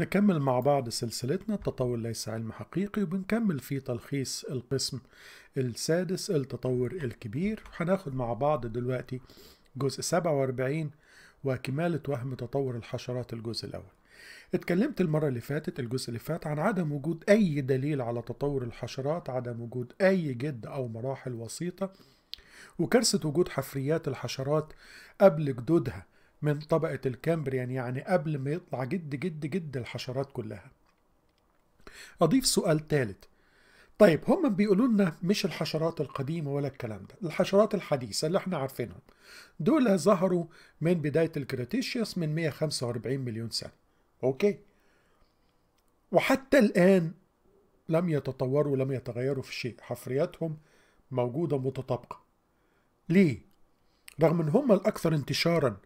نكمل مع بعض سلسلتنا التطور ليس علم حقيقي وبنكمل في تلخيص القسم السادس التطور الكبير هناخد مع بعض دلوقتي جزء 47 وكمالة وهم تطور الحشرات الجزء الأول اتكلمت المرة اللي فاتت الجزء اللي فات عن عدم وجود أي دليل على تطور الحشرات عدم وجود أي جد أو مراحل وسيطة وكارثة وجود حفريات الحشرات قبل جدودها من طبقة الكامبريان يعني قبل ما يطلع جد جد جد الحشرات كلها أضيف سؤال ثالث طيب هم بيقولوا لنا مش الحشرات القديمة ولا الكلام ده الحشرات الحديثة اللي احنا عارفينهم دول ظهروا من بداية الكريتيشيوس من 145 مليون سنة أوكي وحتى الآن لم يتطوروا لم يتغيروا في شيء حفرياتهم موجودة متطابقة ليه؟ رغم ان هم الأكثر انتشارا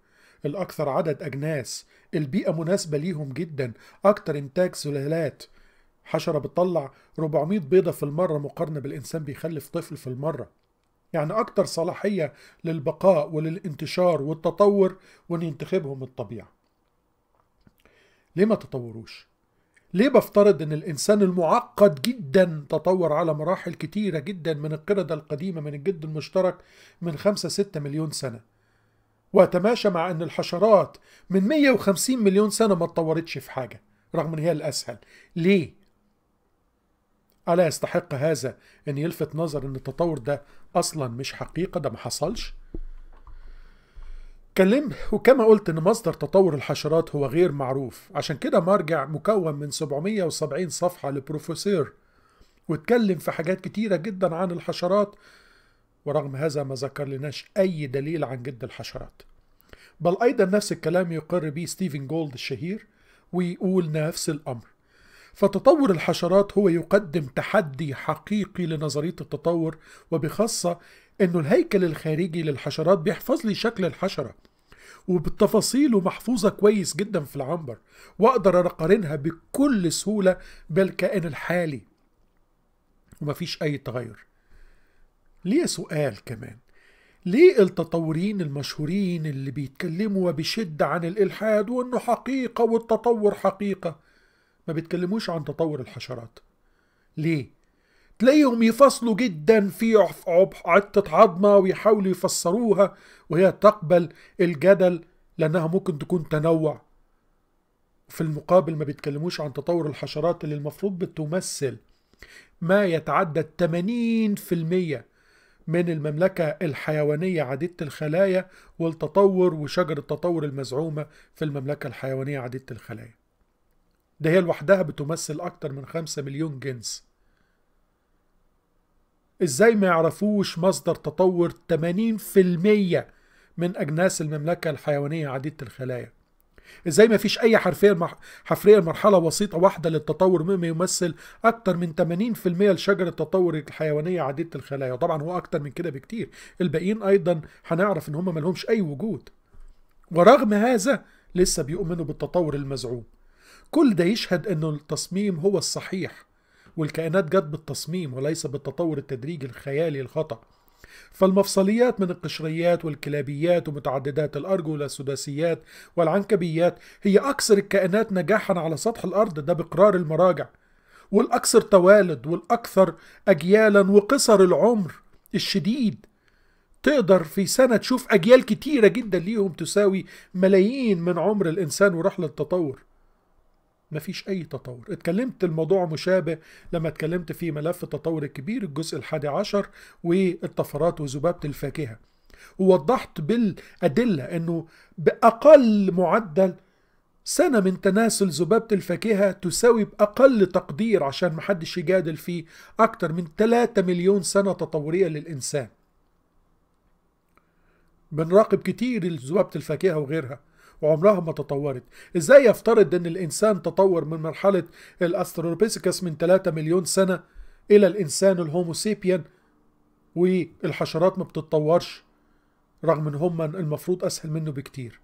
الأكثر عدد أجناس البيئة مناسبة ليهم جدا أكثر إنتاج سلالات حشرة بتطلع 400 بيضة في المرة مقارنة بالإنسان بيخلف طفل في المرة يعني أكثر صلاحية للبقاء وللانتشار والتطور وإن ينتخبهم الطبيعة ليه ما تطوروش؟ ليه بفترض ان الانسان المعقد جدا تطور على مراحل كتيره جدا من القرده القديمه من الجد المشترك من 5 6 مليون سنه وتماشى مع أن الحشرات من 150 مليون سنة ما اتطورتش في حاجة رغم أن هي الأسهل ليه؟ ألا يستحق هذا أن يلفت نظر أن التطور ده أصلا مش حقيقة ده ما حصلش؟ كلم وكما قلت ان مصدر تطور الحشرات هو غير معروف عشان كده مرجع مكون من 770 صفحة لبروفيسور واتكلم في حاجات كتيرة جدا عن الحشرات ورغم هذا ما ذكر لناش أي دليل عن جد الحشرات بل أيضا نفس الكلام يقر به ستيفن جولد الشهير ويقول نفس الأمر فتطور الحشرات هو يقدم تحدي حقيقي لنظرية التطور وبخاصة أنه الهيكل الخارجي للحشرات بيحفظ لي شكل الحشرة وبالتفاصيل ومحفوظة كويس جدا في العنبر وأقدر أقارنها بكل سهولة بالكائن الحالي ومفيش أي تغير ليه سؤال كمان ليه التطوريين المشهورين اللي بيتكلموا بشدة عن الإلحاد وإنه حقيقة والتطور حقيقة ما بيتكلموش عن تطور الحشرات ليه؟ تلاقيهم يفصلوا جدا في عطة عظمة ويحاولوا يفسروها وهي تقبل الجدل لأنها ممكن تكون تنوع في المقابل ما بيتكلموش عن تطور الحشرات اللي المفروض بتمثل ما يتعدى 80% من المملكة الحيوانية عديدة الخلايا والتطور وشجر التطور المزعومة في المملكة الحيوانية عديدة الخلايا ده هي لوحدها بتمثل أكتر من خمسة مليون جنس إزاي ما يعرفوش مصدر تطور 80% من أجناس المملكة الحيوانية عديدة الخلايا ازاي ما فيش اي حرفيه حفريه مرحله وسيطه واحده للتطور مما يمثل اكتر من 80% لشجره التطور الحيوانيه عديده الخلايا وطبعا هو اكتر من كده بكتير الباقيين ايضا هنعرف ان هم لهمش اي وجود ورغم هذا لسه بيؤمنوا بالتطور المزعوم كل ده يشهد ان التصميم هو الصحيح والكائنات جت بالتصميم وليس بالتطور التدريجي الخيالي الخطأ فالمفصليات من القشريات والكلابيات ومتعددات الأرجل والسداسيات والعنكبيات هي أكثر الكائنات نجاحا على سطح الأرض ده بقرار المراجع والأكثر توالد والأكثر أجيالا وقصر العمر الشديد تقدر في سنة تشوف أجيال كتيرة جدا ليهم تساوي ملايين من عمر الإنسان ورحلة التطور مفيش أي تطور اتكلمت الموضوع مشابه لما اتكلمت في ملف التطور الكبير الجزء الحادي عشر والطفرات وذبابة الفاكهة ووضحت بالأدلة أنه بأقل معدل سنة من تناسل ذبابة الفاكهة تساوي بأقل تقدير عشان محدش يجادل فيه أكتر من 3 مليون سنة تطورية للإنسان بنراقب كتير ذبابة الفاكهة وغيرها وعمرها ما تطورت ازاي يفترض ان الانسان تطور من مرحلة الاسترالوبيثيكس من 3 مليون سنة الى الانسان الهوموسيبيان والحشرات ما بتتطورش رغم ان هم المفروض اسهل منه بكتير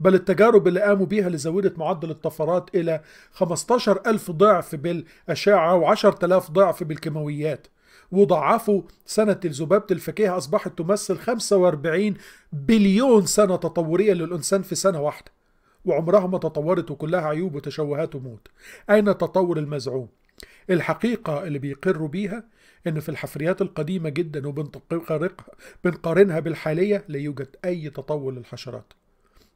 بل التجارب اللي قاموا بيها زودت معدل الطفرات إلى 15 ألف ضعف بالأشعة و10000 ضعف بالكيماويات وضعفوا سنة الذبابة الفكاهة أصبحت تمثل 45 بليون سنة تطورية للإنسان في سنة واحدة وعمرها ما تطورت وكلها عيوب وتشوهات وموت أين التطور المزعوم؟ الحقيقة اللي بيقروا بيها إن في الحفريات القديمة جدا وبنقارنها بالحالية لا يوجد أي تطور للحشرات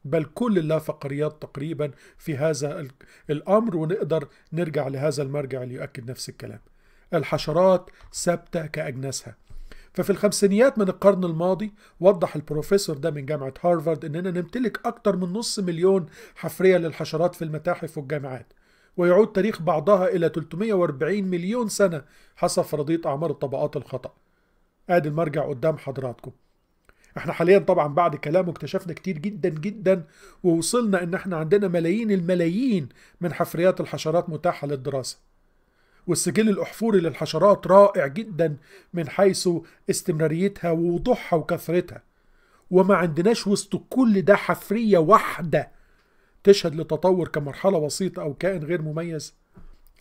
بل كل اللافقريات تقريبا في هذا الأمر ونقدر نرجع لهذا المرجع اللي يؤكد نفس الكلام الحشرات ثابتة كأجناسها ففي الخمسينيات من القرن الماضي وضح البروفيسور ده من جامعة هارفارد إننا نمتلك أكثر من نص مليون حفرية للحشرات في المتاحف والجامعات ويعود تاريخ بعضها إلى 340 مليون سنة حسب فرضية أعمار الطبقات الخطأ ادي المرجع قدام حضراتكم احنا حاليا طبعا بعد كلامه اكتشفنا كتير جدا جدا ووصلنا ان احنا عندنا ملايين الملايين من حفريات الحشرات متاحة للدراسة والسجل الأحفوري للحشرات رائع جدا من حيث استمراريتها ووضوحها وكثرتها وما عندناش وسط كل ده حفرية واحدة تشهد لتطور كمرحلة بسيطة أو كائن غير مميز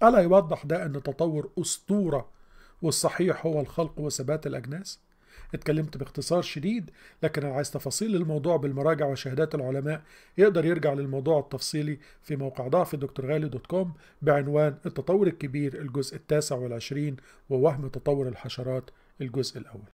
ألا يوضح ده أن تطور أسطورة والصحيح هو الخلق وثبات الأجناس؟ اتكلمت باختصار شديد لكن لو عايز تفاصيل الموضوع بالمراجع وشهادات العلماء يقدر يرجع للموضوع التفصيلي في موقع ضعف الدكتور غالي دوت كوم بعنوان التطور الكبير الجزء التاسع والعشرين ووهم تطور الحشرات الجزء الأول